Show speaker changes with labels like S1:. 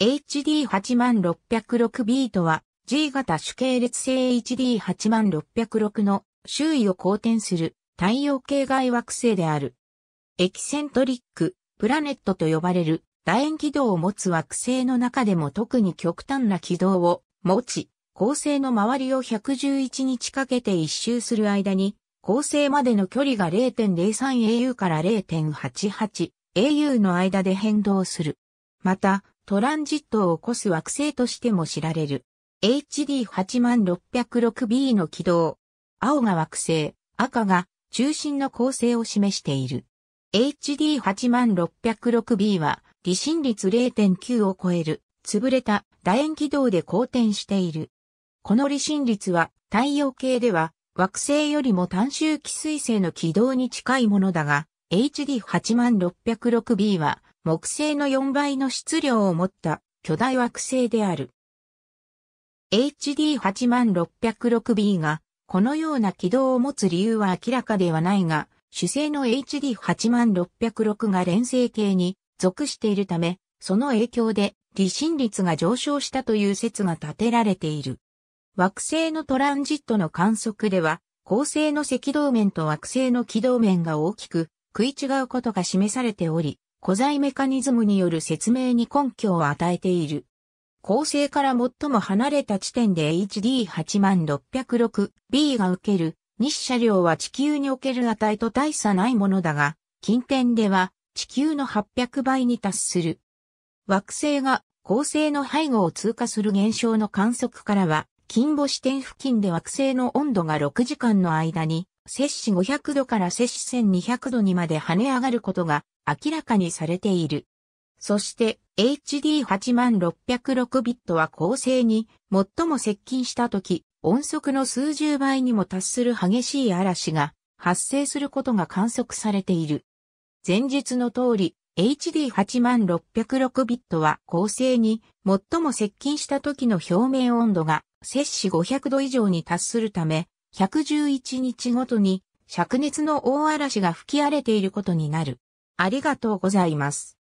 S1: HD8606B とは G 型主系列性 HD8606 の周囲を公転する太陽系外惑星である。エキセントリック、プラネットと呼ばれる楕円軌道を持つ惑星の中でも特に極端な軌道を持ち、恒星の周りを111日かけて一周する間に、恒星までの距離が 0.03au から 0.88au の間で変動する。また、トランジットを起こす惑星としても知られる。HD8606b の軌道。青が惑星、赤が中心の構成を示している。HD8606b は離心率0.9を超える潰れた楕円軌道で公転している。この離心率は太陽系では惑星よりも単周期彗星の軌道に近いものだが、HD8606b は木星の4倍の質量を持った巨大惑星である。h d 8 6 0 6 b がこのような軌道を持つ理由は明らかではないが、主星の h d 8 6 0 6が連星系に属しているため、その影響で離心率が上昇したという説が立てられている。惑星のトランジットの観測では、恒星の赤道面と惑星の軌道面が大きく食い違うことが示されており、古材メカニズムによる説明に根拠を与えている。構成から最も離れた地点で HD8606B が受ける日射量は地球における値と大差ないものだが、近点では地球の800倍に達する。惑星が恒星の背後を通過する現象の観測からは、近星視点付近で惑星の温度が6時間の間に摂氏500度から摂氏1200度にまで跳ね上がることが明らかにされている。そして HD8606 ビットは恒星に最も接近した時、音速の数十倍にも達する激しい嵐が発生することが観測されている。前述の通り、HD8606 ビットは恒星に最も接近した時の表面温度が摂氏500度以上に達するため、111日ごとに灼熱の大嵐が吹き荒れていることになる。ありがとうございます。